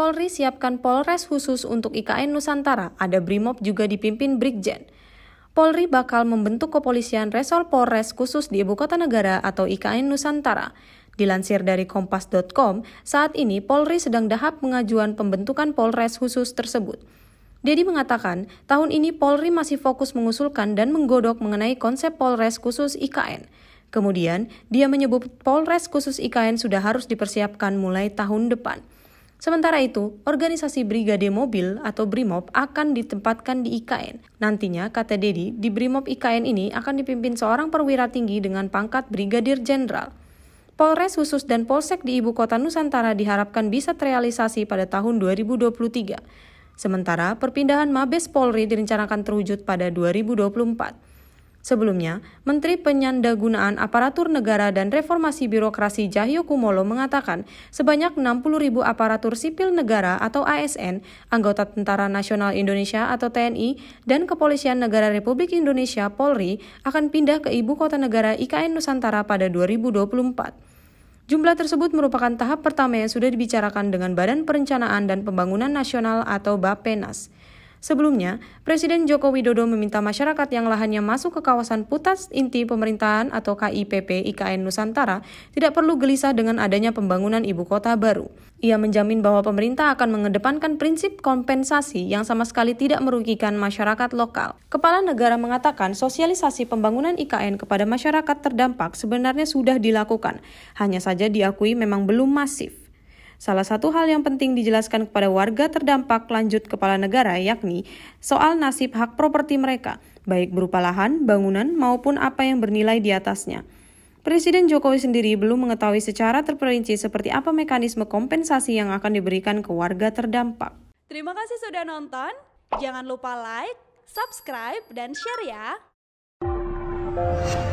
Polri siapkan Polres khusus untuk IKN Nusantara, ada Brimob juga dipimpin Brigjen. Polri bakal membentuk kepolisian resol Polres khusus di Ibu Kota Negara atau IKN Nusantara. Dilansir dari kompas.com, saat ini Polri sedang dahap pengajuan pembentukan Polres khusus tersebut. Dedi mengatakan, tahun ini Polri masih fokus mengusulkan dan menggodok mengenai konsep Polres khusus IKN. Kemudian, dia menyebut Polres khusus IKN sudah harus dipersiapkan mulai tahun depan. Sementara itu, organisasi Brigade Mobil atau BRIMOB akan ditempatkan di IKN. Nantinya, kata Dedi, di BRIMOB IKN ini akan dipimpin seorang perwira tinggi dengan pangkat Brigadir Jenderal. Polres khusus dan Polsek di Ibu Kota Nusantara diharapkan bisa terrealisasi pada tahun 2023. Sementara, perpindahan Mabes Polri direncanakan terwujud pada 2024. Sebelumnya, Menteri Penyandagunaan Aparatur Negara dan Reformasi Birokrasi Jahyo Kumolo mengatakan sebanyak 60 ribu aparatur sipil negara atau ASN, anggota Tentara Nasional Indonesia atau TNI, dan Kepolisian Negara Republik Indonesia Polri akan pindah ke Ibu Kota Negara IKN Nusantara pada 2024. Jumlah tersebut merupakan tahap pertama yang sudah dibicarakan dengan Badan Perencanaan dan Pembangunan Nasional atau BAPENAS. Sebelumnya, Presiden Joko Widodo meminta masyarakat yang lahannya masuk ke kawasan putas inti pemerintahan atau KIPP IKN Nusantara tidak perlu gelisah dengan adanya pembangunan ibu kota baru. Ia menjamin bahwa pemerintah akan mengedepankan prinsip kompensasi yang sama sekali tidak merugikan masyarakat lokal. Kepala negara mengatakan sosialisasi pembangunan IKN kepada masyarakat terdampak sebenarnya sudah dilakukan, hanya saja diakui memang belum masif. Salah satu hal yang penting dijelaskan kepada warga terdampak lanjut kepala negara yakni soal nasib hak properti mereka, baik berupa lahan, bangunan, maupun apa yang bernilai di atasnya. Presiden Jokowi sendiri belum mengetahui secara terperinci seperti apa mekanisme kompensasi yang akan diberikan ke warga terdampak. Terima kasih sudah nonton. Jangan lupa like, subscribe, dan share ya.